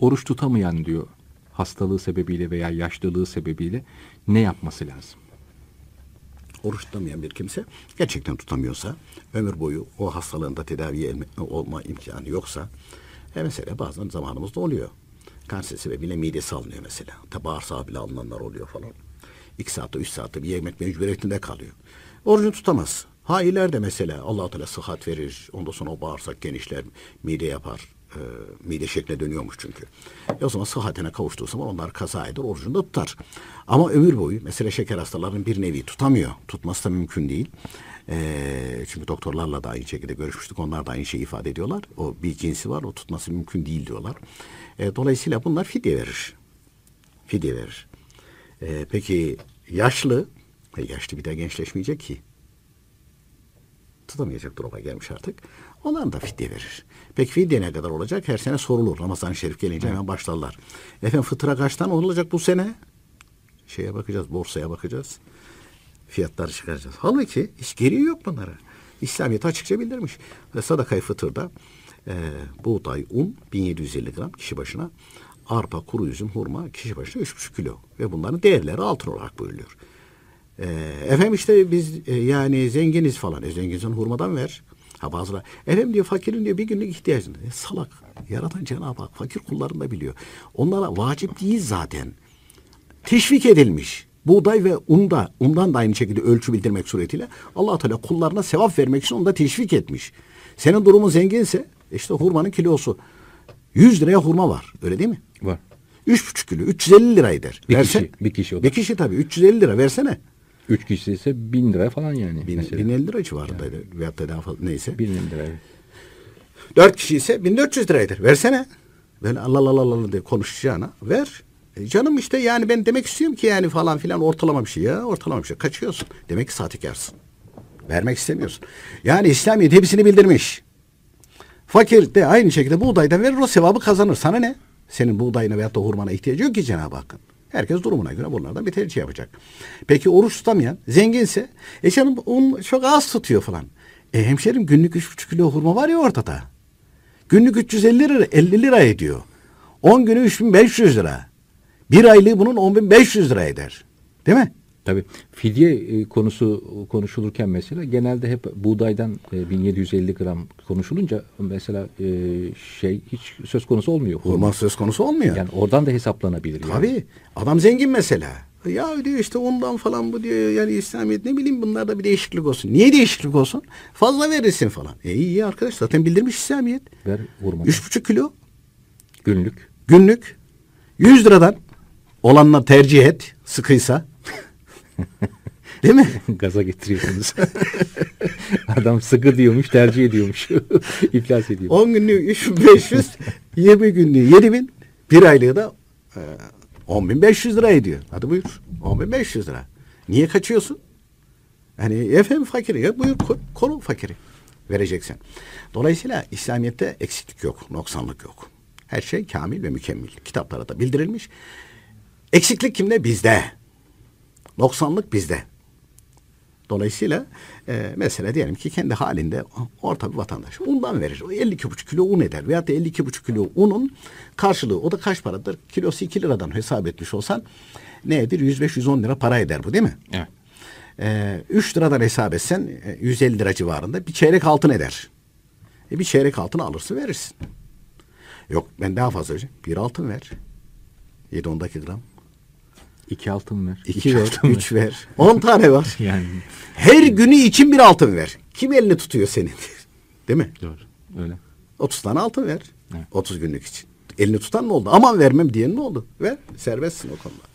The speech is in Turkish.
oruç tutamayan diyor hastalığı sebebiyle veya yaşlılığı sebebiyle ne yapması lazım? Oruç tutamayan bir kimse gerçekten tutamıyorsa ömür boyu o hastalığında tedavi olma imkanı yoksa e mesela bazen zamanımızda oluyor. Kanser sebebiyle midesi alınıyor mesela. Bağırsağı bile alınanlar oluyor falan. İki saatte, üç saatte bir yemek mecburiyetinde kalıyor. Orucunu tutamaz. Ha ileride mesela allah Teala sıhhat verir. Ondan sonra o bağırsak genişler, mide yapar. E, mide şekline dönüyormuş çünkü. E o zaman sıhhatine kavuştuğu zaman onlar kaza eder, orucunu da tutar. Ama ömür boyu mesela şeker hastalarının bir nevi tutamıyor. Tutması da mümkün değil. E, çünkü doktorlarla da aynı şekilde görüşmüştük. Onlar da aynı şeyi ifade ediyorlar. O bir cinsi var, o tutması mümkün değil diyorlar. E, dolayısıyla bunlar fidye verir. Fidye verir. E, peki yaşlı, e, yaşlı bir de gençleşmeyecek ki tutamayacak duruma gelmiş artık. Onlar da fidye verir. Peki fidye ne kadar olacak? Her sene sorulur. Ramazan-ı Şerif gelince hemen başlarlar. Efendim fıtıra kaçtan olacak bu sene? Şeye bakacağız, borsaya bakacağız. Fiyatları çıkaracağız. Halbuki hiç gereği yok bunlara. İslamiyet açıkça bildirmiş. Ve sadakayı fıtırda e, buğday, un 1750 gram kişi başına arpa, kuru üzüm, hurma kişi başına 3,5 kilo. Ve bunların değerleri altın olarak buyuruluyor. E, efendim işte biz e, yani zenginiz falan. E, zenginsen hurmadan ver. Ha bazıları efendim diyor fakirin diyor bir günlük ihtiyacını. E, salak. Yaratan Cenab-ı Hak fakir kullarını da biliyor. Onlara vacip değil zaten. Teşvik edilmiş. Buğday ve un da, undan da aynı şekilde ölçü bildirmek suretiyle allah Teala kullarına sevap vermek için onu da teşvik etmiş. Senin durumun zenginse e işte hurmanın kilosu 100 liraya hurma var. Öyle değil mi? Var. 3,5 kilo 350 lira eder. Bir Versen, kişi, bir kişi o da. Bir kişi tabii 350 lira versene. 3 kişi ise 1000 lira falan yani. 1050 lira civarındaydı yani. veyahut da daha fazla neyse. 1050 lira. 4 kişi ise 1400 liraydı. Versene. Böyle Allah Allah Allah diye konuşacağına ver. E canım işte yani ben demek istiyorum ki yani falan filan ortalama bir şey ya ortalama bir şey. Kaçıyorsun. Demek ki saatikarsın. Vermek istemiyorsun. Yani İslamiyet hepsini bildirmiş. Fakir de aynı şekilde buğdaydan verir o sevabı kazanır. Sana ne? Senin buğdayına veyahut da hurmana ihtiyacı yok ki Cenab-ı Hakk'ın. Herkes durumuna göre bunlardan bir tercih yapacak. Peki oruç tutamayan, zenginse, e canım onu çok az tutuyor falan. E hemşerim günlük üç buçuk kilo hurma var ya ortada. Günlük 350 lira, 50 lira ediyor. 10 günü 3500 lira. Bir aylığı bunun 10500 lira eder. Değil mi? Tabii fidye e, konusu e, konuşulurken mesela genelde hep buğdaydan 1750 e, gram konuşulunca mesela şey hiç söz konusu olmuyor. Hurma söz konusu olmuyor. Yani oradan da hesaplanabilir. Tabii. Yani. Adam zengin mesela. Ya diyor işte ondan falan bu diyor yani İslamiyet ne bileyim bunlarda bir değişiklik olsun. Niye değişiklik olsun? Fazla verirsin falan. E iyi arkadaş zaten bildirmiş İslamiyet. Ver hurma. Üç buçuk kilo. Günlük. Günlük. Yüz liradan olanla tercih et sıkıysa. Değil mi? Gaza getiriyorsunuz. Adam sıkı diyormuş, tercih ediyormuş. İflas ediyor. 10 günlük 3500, 20 günlük 7000, bir aylığı da e, 10.500 lira ediyor. Hadi buyur. 10.500 lira. Niye kaçıyorsun? Hani efendim fakiri ya buyur konu fakiri vereceksin. Dolayısıyla İslamiyet'te eksiklik yok, noksanlık yok. Her şey kamil ve mükemmel. Kitaplara da bildirilmiş. Eksiklik kimde? Bizde. Noksanlık bizde. Dolayısıyla e, mesela diyelim ki kendi halinde orta bir vatandaş undan verir. 52,5 kilo un eder veyahut da 52,5 kilo unun karşılığı o da kaç paradır? Kilosu 2 liradan hesap etmiş olsan nedir? 105-110 lira para eder bu değil mi? Evet. E, 3 liradan hesap etsen 150 e, lira civarında bir çeyrek altın eder. E, bir çeyrek altın alırsın verirsin. Yok ben daha fazla Bir altın ver. 7-10 gram. İki altın ver. İki, iki ver, altın üç ver. On tane var. yani. Her günü için bir altın ver. Kim elini tutuyor senin? Değil mi? Doğru. Öyle. Otuz tane altın ver. Evet. Otuz günlük için. Elini tutan mı oldu? Aman vermem diyen ne oldu? Ver. Serbestsin o konuda.